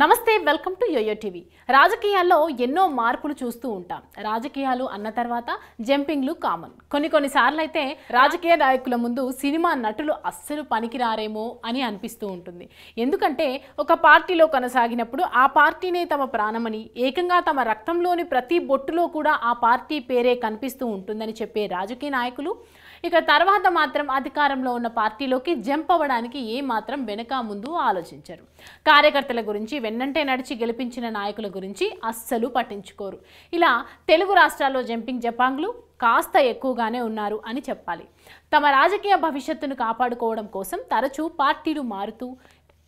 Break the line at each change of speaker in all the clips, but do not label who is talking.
నమస్తే welcome to yo-yo TV రాజకీయాల్లో ఎన్నో మార్పులు చూస్తూ ఉంటాం రాజకీయాలు అన్న తర్వాత జంపింగ్లు కామన్ కొన్ని కొన్నిసార్లు అయితే రాజకీయ నాయకుల ముందు సినిమా నటులు అస్సలు పనికిరారేమో అని అనిపిస్తూ ఉంటుంది ఎందుకంటే ఒక పార్టీలో కొనసాగినప్పుడు ఆ పార్టీనే తమ ప్రాణమని ఏకంగా తమ రక్తంలోని ప్రతి బొట్టులో కూడా ఆ పార్టీ పేరే కనిపిస్తూ ఉంటుందని చెప్పే రాజకీయ నాయకులు ఇక తర్వాత మాత్రం అధికారంలో ఉన్న పార్టీలోకి జంప్ అవ్వడానికి ఏ మాత్రం వెనక ముందు ఆలోచించరు కార్యకర్తల గురించి వెన్నంటే నడిచి గెలిపించిన నాయకుల గురించి అస్సలు పట్టించుకోరు ఇలా తెలుగు రాష్ట్రాల్లో జంపింగ్ జపాంగ్లు కాస్త ఎక్కువగానే ఉన్నారు అని చెప్పాలి తమ రాజకీయ భవిష్యత్తును కాపాడుకోవడం కోసం తరచూ పార్టీలు మారుతూ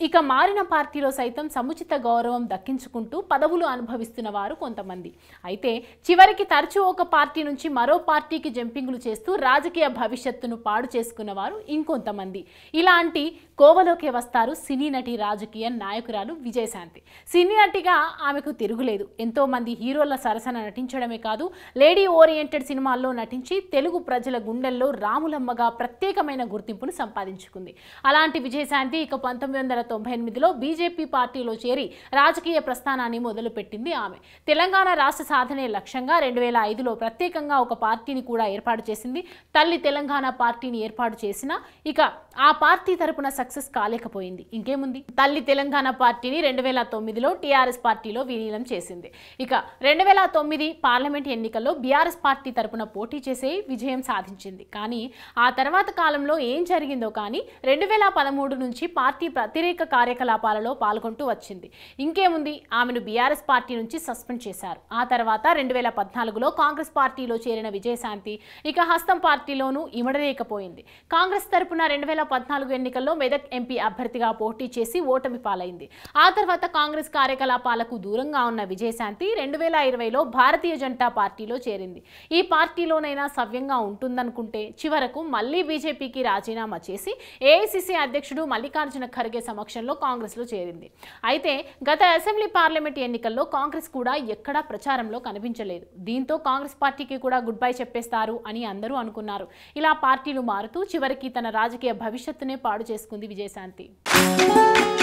ఇక మారిన పార్టీలో సైతం సముచిత గౌరవం దక్కించుకుంటూ పదవులు అనుభవిస్తున్న వారు కొంతమంది అయితే చివరికి తరచూ ఒక పార్టీ నుంచి మరో పార్టీకి జంపింగ్లు చేస్తూ రాజకీయ భవిష్యత్తును పాడు చేసుకున్న వారు ఇంకొంతమంది ఇలాంటి కోవలోకే వస్తారు సినీ నటి రాజకీయ నాయకురాలు విజయశాంతి సినీ నటిగా ఆమెకు తిరుగులేదు ఎంతోమంది హీరోల సరసన నటించడమే కాదు లేడీ ఓరియంటెడ్ సినిమాల్లో నటించి తెలుగు ప్రజల గుండెల్లో రాములమ్మగా ప్రత్యేకమైన గుర్తింపును సంపాదించుకుంది అలాంటి విజయశాంతి ఇక పంతొమ్మిది వందల తొంభై ఎనిమిదిలో బీజేపీ పార్టీలో చేరి రాజకీయ ప్రస్థానాన్ని మొదలుపెట్టింది ఆమె తెలంగాణ రాష్ట్ర సాధనే లక్ష్యంగా రెండు వేల ఐదులో ప్రత్యేకంగా ఒక పార్టీని కూడా ఏర్పాటు చేసింది తల్లి తెలంగాణ పార్టీని ఏర్పాటు చేసిన ఇక ఆ పార్టీ తరపున సక్సెస్ కాలేకపోయింది ఇంకేముంది తల్లి తెలంగాణ పార్టీని రెండు వేల తొమ్మిదిలో టీఆర్ఎస్ పార్టీలో విలీనం చేసింది ఇక రెండు వేల తొమ్మిది పార్లమెంట్ ఎన్నికల్లో బీఆర్ఎస్ పార్టీ తరపున పోటీ చేసే విజయం సాధించింది కానీ ఆ తర్వాత కాలంలో ఏం జరిగిందో కానీ రెండు వేల పదమూడు నుంచి పార్టీ ప్రతిరేక కార్యకలాపాలలో పాల్గొంటూ వచ్చింది ఇంకేముంది ఆమెను బీఆర్ఎస్ పార్టీ నుంచి సస్పెండ్ చేశారు ఆ తర్వాత రెండు వేల పద్నాలుగులో కాంగ్రెస్ పార్టీలో చేరిన విజయశాంతి ఇక హస్తం పార్టీలోనూ ఇమడలేకపోయింది కాంగ్రెస్ తరపున రెండు వేల పద్నాలుగు ఎన్నికల్లో మెదక్ ఎంపీ అభ్యర్థిగా పోటీ చేసి ఓటమి పాలైంది ఆ తర్వాత కాంగ్రెస్ కార్యకలాపాలకు దూరంగా ఉన్న విజయశాంతి రెండు వేల ఇరవైలో భారతీయ జనతా పార్టీలో చేరింది ఈ పార్టీలోనైనా సవ్యంగా ఉంటుందనుకుంటే చివరకు మళ్లీ బీజేపీకి రాజీనామా చేసి ఏఐసిసి అధ్యక్షుడు మల్లికార్జున ఖర్గే సమక్షంలో కాంగ్రెస్లో చేరింది అయితే గత అసెంబ్లీ పార్లమెంట్ ఎన్నికల్లో కాంగ్రెస్ కూడా ఎక్కడా ప్రచారంలో కనిపించలేదు దీంతో కాంగ్రెస్ పార్టీకి కూడా గుడ్ బై చెప్పేస్తారు అని అందరూ అనుకున్నారు ఇలా పార్టీలు మారుతూ చివరికి తన రాజకీయ భవిష్యత్తు భవిష్యత్తునే పాడు చేసుకుంది విజయశాంతి